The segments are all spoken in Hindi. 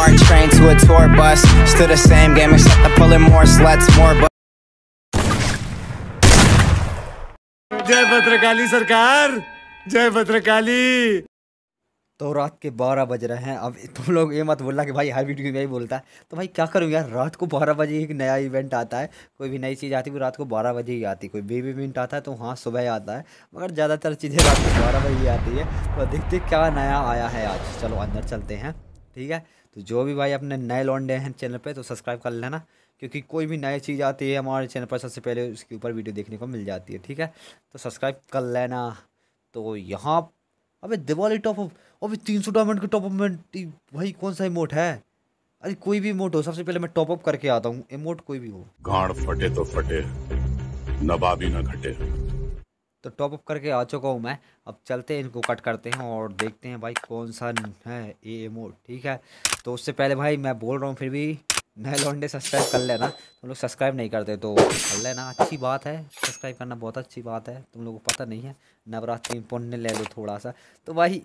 BART train to a tour bus. Still the same game, except I'm pulling more sluts, more bu- जय भद्रकाली सरकार जय भद्रकाली तो रात के बारह बज रहे हैं अब तुम लोग ये मत बोलना कि भाई हर वीडियो में यही बोलता है तो भाई क्या करूँ यार रात को बारह बजे एक नया इवेंट आता है कोई भी नई चीज़ आती है वो रात को बारह बजे ही आती है कोई बेबी इवेंट आता है तो हाँ सुबह आता है मगर ज़्यादातर चीज़ें रात को बारह बजे ही आती है तो देखते क्या नया आया है आज चलो अंदर चलते हैं ठीक है तो जो भी भाई अपने नए लॉन्डे हैं चैनल पे तो सब्सक्राइब कर लेना क्योंकि कोई भी नई चीज़ आती है हमारे चैनल पर सबसे पहले उसके ऊपर वीडियो देखने को मिल जाती है ठीक है तो सब्सक्राइब कर लेना तो यहाँ अबे दिवाली टॉपअप अबे तीन सौ डायमंड के टॉपअप में भाई कौन सा इमोट है अरे कोई भी इमोट हो सबसे पहले मैं टॉपअप करके आता हूँ इमोट कोई भी हो गांड फटे तो फटे नबाबी ना घटे तो टॉप अप करके आ चुका हूँ मैं अब चलते हैं इनको कट करते हैं और देखते हैं भाई कौन सा है ए मोड ठीक है तो उससे पहले भाई मैं बोल रहा हूँ फिर भी नए लॉन्डे सब्सक्राइब कर लेना तुम लोग सब्सक्राइब नहीं करते तो कर लेना अच्छी बात है सब्सक्राइब करना बहुत अच्छी बात है तुम लोगों को पता नहीं है नवरात्रि पुण्य ले लो थोड़ा सा तो भाई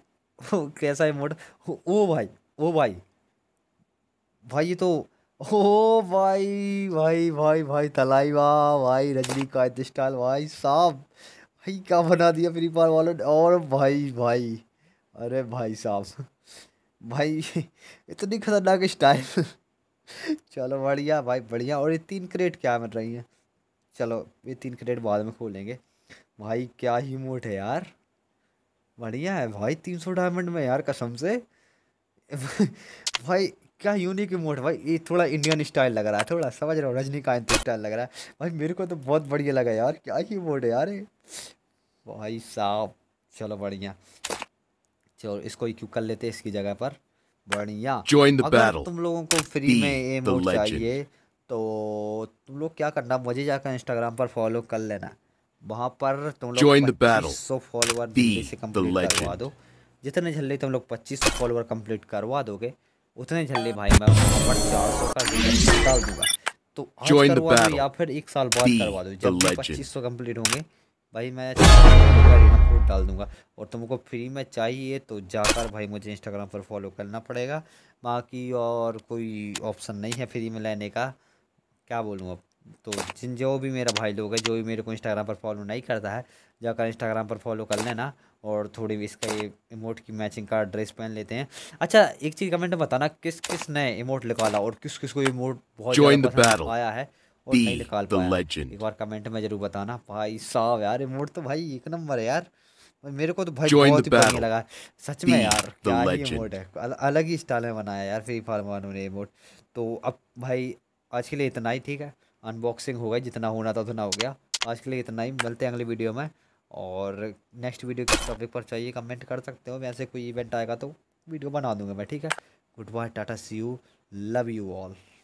कैसा है मोड ओ भाई ओ भाई भाई ये तो ओ भाई भाई भाई भाई तलाई वाह भाई रजनी का स्टाइल भाई साहब भाई क्या बना दिया फ्री फायर वालों ने और भाई भाई अरे भाई साहब भाई इतनी खतरनाक स्टाइल चलो बढ़िया भाई बढ़िया और ये तीन क्रेट क्या मिल रही हैं चलो ये तीन क्रेट बाद में खोलेंगे भाई क्या ही मोट है यार बढ़िया है भाई तीन सौ डायमंड में यार कसम से भाई क्या यूनिक इमोट भाई ये थोड़ा इंडियन स्टाइल लग रहा है थोड़ा समझ रहा हूँ रजनीकांत स्टाइल लग रहा है भाई मेरे को तो बहुत बढ़िया लगा यार क्या ही मोट है यार भाई साहब चलो बढ़िया चलो इसको क्यों कर लेते इसकी जगह पर बढ़िया अगर तुम लोगों को फ्री में ये मोड चाहिए तो तुम लोग क्या करना मुझे जाकर इंस्टाग्राम पर फॉलो कर लेना वहाँ पर तुम लोग पच्चीस सौ फॉलोअर से कम्प्लीट करवा दो जितने झल्ले तुम लोग पच्चीस सौ फॉलोअर कम्प्लीट करवा दोगे उतने झल्ले भाई मैं वहाँ पर चार सौ का डाल दूंगा तो आज करवा दो या फिर एक साल बाद करवा दो जब पच्चीस सौ कम्प्लीट होंगे भाई मैं कोड डाल दूंगा और तुमको फ्री में चाहिए तो जाकर भाई मुझे इंस्टाग्राम पर फॉलो करना पड़ेगा बाकी और कोई ऑप्शन नहीं है फ्री में लेने का क्या बोलूँ अब तो जिन जो भी मेरा भाई लोग है जो भी मेरे को इंस्टाग्राम पर फॉलो नहीं करता है जाकर इंस्टाग्राम पर फॉलो कर लेना और थोड़ी भी इसका इमोट की मैचिंग का ड्रेस पहन लेते हैं अच्छा एक चीज़ कमेंट में बताना किस किस ने इमोट निकाला और किस किस को इमोट बहुत आया है और नहीं निकाल एक बार कमेंट में जरूर बताना भाई साहब यार रिमोट तो भाई एक नंबर है यार मेरे को तो भाई बहुत ही बढ़िया लगा सच में यार क्या ही इमोट है अल, अलग ही स्टाइल में बनाया यार फ्री फायर वन ने इमोट तो अब भाई आज के लिए इतना ही ठीक है अनबॉक्सिंग हो गई जितना होना था उतना हो गया आज के लिए इतना ही मिलते हैं अगले वीडियो में और नेक्स्ट वीडियो किस टॉपिक पर चाहिए कमेंट कर सकते हो वैसे कोई इवेंट आएगा तो वीडियो बना दूंगा मैं ठीक है गुड बाय टाटा see you love you all